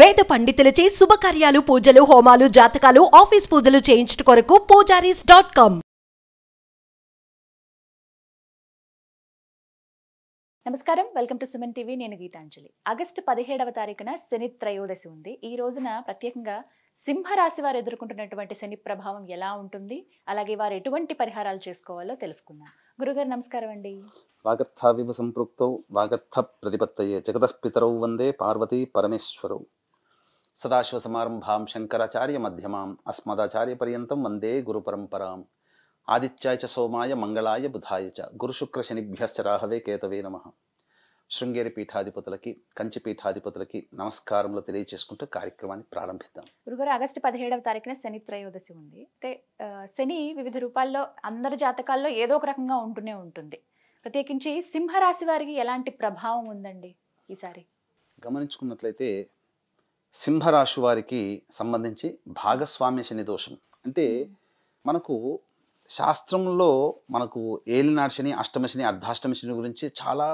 వేద పండితులచే శుభకార్యాలు పూజలు హోమాలు జాతకాలు ఆఫీస్ పూజలు చేయించుట కొరకు పూజారీస్ డాట్ కామ్ నమస్కారం వెల్కమ్ టు సుమన్ టీవీ నేను గీతాంజలి ఆగస్టు పదిహేడవ తారీఖున శని త్రయోదశి ఉంది ఈ రోజున ప్రత్యేకంగా సింహరాశి వారు ఎదుర్కొంటున్నటువంటి శని ప్రభావం ఎలా ఉంటుంది అలాగే వారు ఎటువంటి పరిహారాలు చేసుకోవాలో తెలుసుకుందాం గురుగారు నమస్కారం అండి వాగర్థావివ సంపృక్తౌ వాగర్థ ప్రతిపత్తయే జగతః పితరౌ వందే పార్వతీ పరమేశ్వరౌ సదాశివ సమారంభాం శంకరాచార్య మధ్యమాం పర్యంతం వందే పరంపరాం ఆదిత్యాయ చ సోమాయ మంగళాయ బుధాయ చ గురుశుక్ర శనిభ్యశ్చ రాహవే కేతవే నమ శృంగేరి పీఠాధిపతులకి కంచి పీఠాధిపతులకి నమస్కారంలో తెలియజేసుకుంటూ కార్యక్రమాన్ని ప్రారంభిద్దాం గురుగారు ఆగస్టు పదిహేడవ తారీఖున శని త్రయోదశి ఉంది అయితే శని వివిధ రూపాల్లో అందరి జాతకాల్లో ఏదో ఒక రకంగా ఉంటూనే ఉంటుంది ప్రత్యేకించి సింహరాశి వారికి ఎలాంటి ప్రభావం ఉందండి ఈసారి గమనించుకున్నట్లయితే సింహరాశి వారికి సంబంధించి భాగస్వామ్య శని దోషం అంటే మనకు శాస్త్రంలో మనకు ఏలినాడు శని అష్టమ శని అర్ధాష్టమ శని గురించి చాలా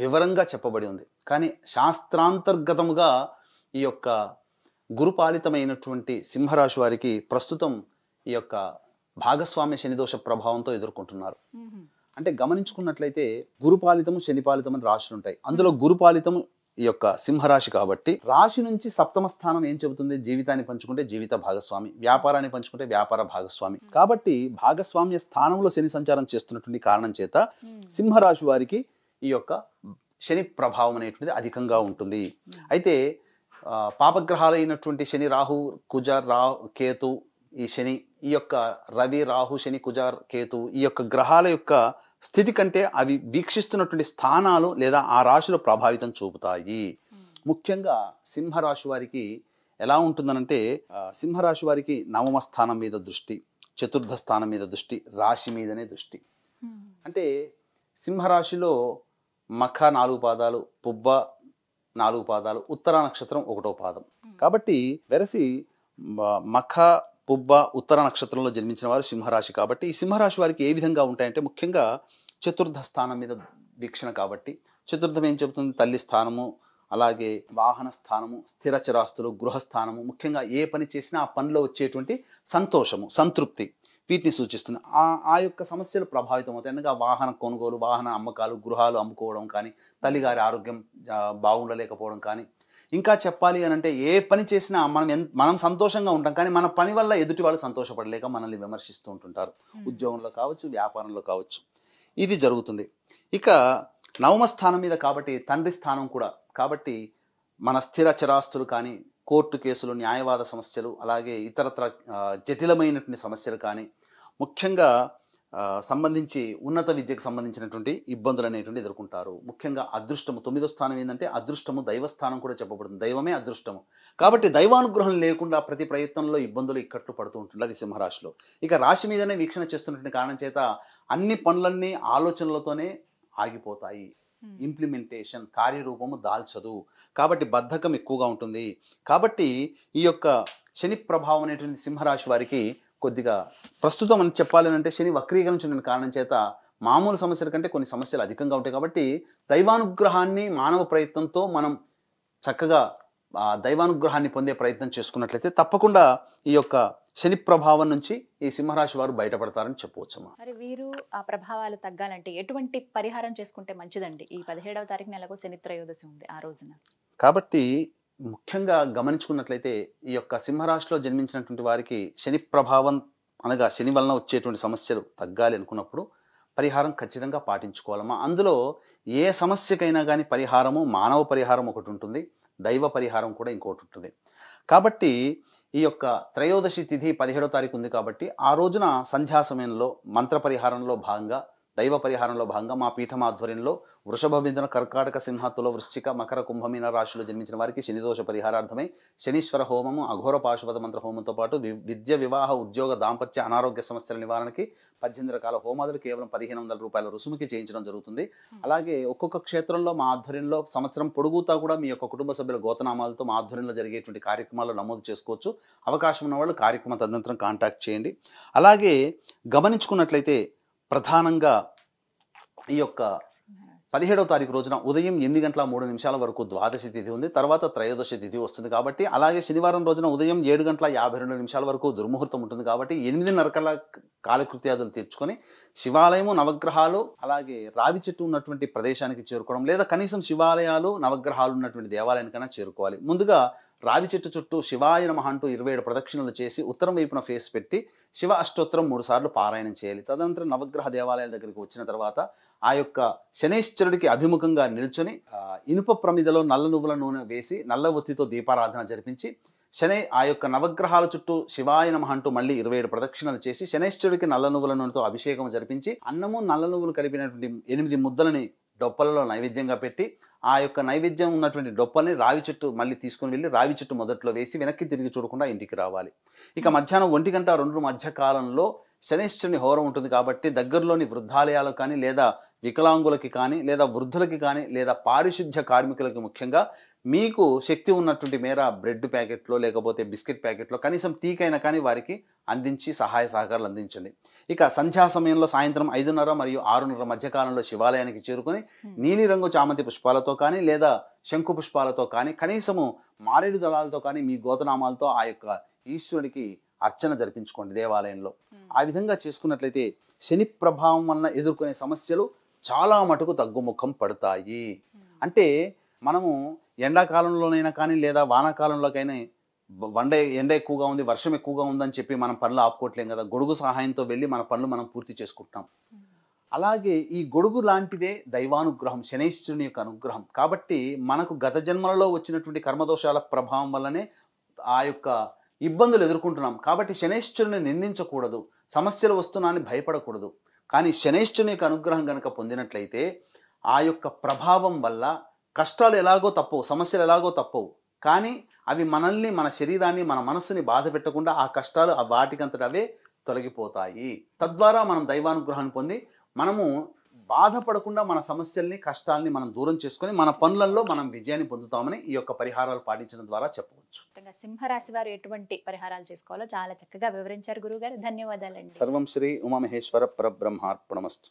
వివరంగా చెప్పబడి ఉంది కానీ శాస్త్రాంతర్గతముగా ఈ యొక్క గురుపాలితమైనటువంటి సింహరాశి వారికి ప్రస్తుతం ఈ యొక్క భాగస్వామ్య శనిదోష ప్రభావంతో ఎదుర్కొంటున్నారు అంటే గమనించుకున్నట్లయితే గురుపాలితము శనిపాలితం అని రాశులు ఉంటాయి అందులో గురుపాలితము ఈ యొక్క సింహరాశి కాబట్టి రాశి నుంచి సప్తమ స్థానం ఏం చెబుతుంది జీవితాన్ని పంచుకుంటే జీవిత భాగస్వామి వ్యాపారాన్ని పంచుకుంటే వ్యాపార భాగస్వామి కాబట్టి భాగస్వామ్య స్థానంలో శని సంచారం చేస్తున్నటువంటి కారణం చేత సింహరాశి వారికి ఈ యొక్క శని ప్రభావం అనేటువంటిది అధికంగా ఉంటుంది అయితే పాపగ్రహాలైనటువంటి శని రాహు కుజ రా కేతు ఈ శని ఈ యొక్క రవి రాహు శని కుజార్ కేతు ఈ యొక్క గ్రహాల యొక్క స్థితి కంటే అవి వీక్షిస్తున్నటువంటి స్థానాలు లేదా ఆ రాశిలో ప్రభావితం చూపుతాయి hmm. ముఖ్యంగా సింహరాశి వారికి ఎలా ఉంటుందనంటే సింహరాశి వారికి నవమ స్థానం మీద దృష్టి చతుర్థ స్థానం మీద దృష్టి రాశి మీదనే దృష్టి hmm. అంటే సింహరాశిలో మఖ నాలుగు పాదాలు పుబ్బ నాలుగు పాదాలు ఉత్తర నక్షత్రం ఒకటో పాదం hmm. కాబట్టి వెరసి మఖ పుబ్బ ఉత్తర నక్షత్రంలో జన్మించిన వారు సింహరాశి కాబట్టి ఈ సింహరాశి వారికి ఏ విధంగా ఉంటాయంటే ముఖ్యంగా చతుర్థ స్థానం మీద వీక్షణ కాబట్టి చతుర్థం ఏం చెబుతుంది తల్లి స్థానము అలాగే వాహన స్థానము స్థిర చిరాస్తులు గృహస్థానము ముఖ్యంగా ఏ పని చేసినా ఆ పనిలో వచ్చేటువంటి సంతోషము సంతృప్తి వీటిని సూచిస్తుంది ఆ ఆ యొక్క సమస్యలు ప్రభావితం అవుతాయి అనగా వాహన కొనుగోలు వాహన అమ్మకాలు గృహాలు అమ్ముకోవడం కానీ తల్లిగారి ఆరోగ్యం బాగుండలేకపోవడం కానీ ఇంకా చెప్పాలి అని అంటే ఏ పని చేసినా మనం ఎంత మనం సంతోషంగా ఉంటాం కానీ మన పని వల్ల ఎదుటి వాళ్ళు సంతోషపడలేక మనల్ని విమర్శిస్తూ ఉంటుంటారు ఉద్యోగంలో కావచ్చు వ్యాపారంలో కావచ్చు ఇది జరుగుతుంది ఇక నవమ స్థానం మీద కాబట్టి తండ్రి స్థానం కూడా కాబట్టి మన స్థిర చరాస్తులు కానీ కోర్టు కేసులు న్యాయవాద సమస్యలు అలాగే ఇతరత్ర జటిలమైనటువంటి సమస్యలు కానీ ముఖ్యంగా సంబంధించి ఉన్నత విద్యకు సంబంధించినటువంటి ఇబ్బందులు అనేటువంటి ఎదుర్కొంటారు ముఖ్యంగా అదృష్టము తొమ్మిదో స్థానం ఏంటంటే అదృష్టము దైవస్థానం కూడా చెప్పబడుతుంది దైవమే అదృష్టము కాబట్టి దైవానుగ్రహం లేకుండా ప్రతి ప్రయత్నంలో ఇబ్బందులు ఇక్కట్లు పడుతూ ఉంటుంది అది సింహరాశిలో ఇక రాశి మీదనే వీక్షణ చేస్తున్నటువంటి కారణం చేత అన్ని పనులన్నీ ఆలోచనలతోనే ఆగిపోతాయి ఇంప్లిమెంటేషన్ కార్యరూపము దాల్చదు కాబట్టి బద్ధకం ఎక్కువగా ఉంటుంది కాబట్టి ఈ యొక్క శని ప్రభావం అనేటువంటి సింహరాశి వారికి కొద్దిగా ప్రస్తుతం అని అంటే శని వక్రీకరణ కారణం చేత మామూలు సమస్యల కంటే కొన్ని సమస్యలు అధికంగా ఉంటాయి కాబట్టి దైవానుగ్రహాన్ని మానవ ప్రయత్నంతో మనం చక్కగా దైవానుగ్రహాన్ని పొందే ప్రయత్నం చేసుకున్నట్లయితే తప్పకుండా ఈ యొక్క శని ప్రభావం నుంచి ఈ సింహరాశి వారు బయటపడతారని చెప్పవచ్చు మరి వీరు ఆ ప్రభావాలు తగ్గాలంటే ఎటువంటి పరిహారం చేసుకుంటే మంచిదండి ఈ పదిహేడవ తారీఖు నెలకు శని త్రయోదశి ఉంది ఆ రోజున కాబట్టి ముఖ్యంగా గమనించుకున్నట్లయితే ఈ యొక్క సింహరాశిలో జన్మించినటువంటి వారికి శని ప్రభావం అనగా శని వలన వచ్చేటువంటి సమస్యలు తగ్గాలి అనుకున్నప్పుడు పరిహారం ఖచ్చితంగా పాటించుకోవాలమ్మా అందులో ఏ సమస్యకైనా కానీ పరిహారము మానవ పరిహారం ఒకటి ఉంటుంది దైవ పరిహారం కూడా ఇంకోటి ఉంటుంది కాబట్టి ఈ యొక్క త్రయోదశి తిథి పదిహేడో తారీఖు ఉంది కాబట్టి ఆ రోజున సంధ్యా సమయంలో మంత్ర పరిహారంలో భాగంగా దైవ పరిహారంలో భాగంగా మా పీఠం ఆధ్వర్యంలో వృషభ బిందున కర్కాటక సింహాతుల వృశ్చిక మకర కుంభమీన రాశిలో జన్మించిన వారికి శనిదోష పరిహారార్థమై శనీశ్వర హోమము అఘోర పాశుపద మంత్ర హోమంతో పాటు విద్య వివాహ ఉద్యోగ దాంపత్య అనారోగ్య సమస్యల నివారణకి పద్దెనిమిది రకాల హోమాదులు కేవలం పదిహేను వందల రూపాయల రుసుముకి చేయించడం జరుగుతుంది hmm. అలాగే ఒక్కొక్క క్షేత్రంలో మా ఆధ్వర్యంలో సంవత్సరం పొడుగుతా కూడా మీ యొక్క కుటుంబ సభ్యుల గోతనామాలతో మా ఆధ్వర్యంలో జరిగేటువంటి కార్యక్రమాలు నమోదు చేసుకోవచ్చు అవకాశం ఉన్న వాళ్ళు కార్యక్రమ తదనంతరం కాంటాక్ట్ చేయండి అలాగే గమనించుకున్నట్లయితే ప్రధానంగా ఈ యొక్క పదిహేడవ తారీఖు రోజున ఉదయం ఎనిమిది గంటల మూడు నిమిషాల వరకు ద్వాదశి తిథి ఉంది తర్వాత త్రయోదశి తిథి వస్తుంది కాబట్టి అలాగే శనివారం రోజున ఉదయం ఏడు గంటల యాభై రెండు నిమిషాల వరకు దుర్ముహూర్తం ఉంటుంది కాబట్టి ఎనిమిది నరకల కాలకృత్యాదులు తీర్చుకొని శివాలయము నవగ్రహాలు అలాగే రావి చెట్టు ఉన్నటువంటి ప్రదేశానికి చేరుకోవడం లేదా కనీసం శివాలయాలు నవగ్రహాలు ఉన్నటువంటి దేవాలయానికైనా చేరుకోవాలి ముందుగా రావి చెట్టు చుట్టూ శివాయ నమ అంటూ ఇరవై ఏడు ప్రదక్షిణలు చేసి ఉత్తరం వైపున ఫేస్ పెట్టి శివ అష్టోత్తరం మూడుసార్లు పారాయణం చేయాలి తదనంతరం నవగ్రహ దేవాలయాల దగ్గరికి వచ్చిన తర్వాత ఆ యొక్క శనేశ్వరుడికి అభిముఖంగా నిల్చొని ఇనుప ప్రమిదలో నల్ల నువ్వుల నూనె వేసి నల్ల ఒత్తితో దీపారాధన జరిపించి శని ఆ యొక్క నవగ్రహాల చుట్టూ శివాయ నమ అంటూ మళ్ళీ ఇరవై ఏడు ప్రదక్షిణలు చేసి శనేశ్వరుడికి నల్ల నువ్వుల నూనెతో అభిషేకం జరిపించి అన్నము నల్ల నువ్వులు కలిపినటువంటి ఎనిమిది ముద్దలని డొప్పలలో నైవేద్యంగా పెట్టి ఆ యొక్క నైవేద్యం ఉన్నటువంటి డొప్పల్ని రావి చెట్టు మళ్ళీ తీసుకుని వెళ్ళి రావి చెట్టు మొదట్లో వేసి వెనక్కి తిరిగి చూడకుండా ఇంటికి రావాలి ఇక మధ్యాహ్నం ఒంటి గంట రెండు మధ్య కాలంలో శనిశ్చరుని హోరం ఉంటుంది కాబట్టి దగ్గరలోని వృద్ధాలయాలకు కానీ లేదా వికలాంగులకి కానీ లేదా వృద్ధులకి కానీ లేదా పారిశుద్ధ్య కార్మికులకి ముఖ్యంగా మీకు శక్తి ఉన్నటువంటి మేర బ్రెడ్ ప్యాకెట్లో లేకపోతే బిస్కెట్ ప్యాకెట్లో కనీసం టీకైనా కానీ వారికి అందించి సహాయ సహకారాలు అందించండి ఇక సంధ్యా సమయంలో సాయంత్రం ఐదున్నర మరియు ఆరున్నర మధ్యకాలంలో శివాలయానికి చేరుకొని నీలిరంగు చామంతి పుష్పాలతో కానీ లేదా శంకు పుష్పాలతో కానీ కనీసము మారేడు దళాలతో కానీ మీ గోతనామాలతో ఆ యొక్క ఈశ్వరుడికి అర్చన జరిపించుకోండి దేవాలయంలో ఆ విధంగా చేసుకున్నట్లయితే శని ప్రభావం వలన ఎదుర్కొనే సమస్యలు చాలా మటుకు తగ్గుముఖం పడతాయి అంటే మనము ఎండాకాలంలోనైనా కానీ లేదా వానాకాలంలోకైనా వండ ఎండ ఎక్కువగా ఉంది వర్షం ఎక్కువగా ఉందని చెప్పి మనం పనులు ఆపుకోవట్లేం కదా గొడుగు సహాయంతో వెళ్ళి మన పనులు మనం పూర్తి చేసుకుంటాం అలాగే ఈ గొడుగు లాంటిదే దైవానుగ్రహం శనైశ్వరుని యొక్క అనుగ్రహం కాబట్టి మనకు గత జన్మలలో వచ్చినటువంటి కర్మదోషాల ప్రభావం వల్లనే ఆ యొక్క ఇబ్బందులు ఎదుర్కొంటున్నాం కాబట్టి శనైశ్వరుని నిందించకూడదు సమస్యలు వస్తున్నా అని భయపడకూడదు కానీ శనైశ్వరుని యొక్క అనుగ్రహం కనుక పొందినట్లయితే ఆ యొక్క ప్రభావం వల్ల కష్టాలు ఎలాగో తప్పవు సమస్యలు ఎలాగో తప్పవు కానీ అవి మనల్ని మన శరీరాన్ని మన మనస్సుని బాధ పెట్టకుండా ఆ కష్టాలు ఆ అవే తొలగిపోతాయి తద్వారా మనం దైవానుగ్రహాన్ని పొంది మనము బాధపడకుండా మన సమస్యల్ని కష్టాలని మనం దూరం చేసుకొని మన పనులలో మనం విజయాన్ని పొందుతామని ఈ యొక్క పరిహారాలు పాటించడం ద్వారా చెప్పవచ్చు సింహరాశి వారు ఎటువంటి పరిహారాలు చేసుకోవాలో చాలా చక్కగా వివరించారు గురువు గారు ధన్యవాదాలండి సర్వం శ్రీ ఉమామహేశ్వర పరబ్రహ్మార్పణమస్తు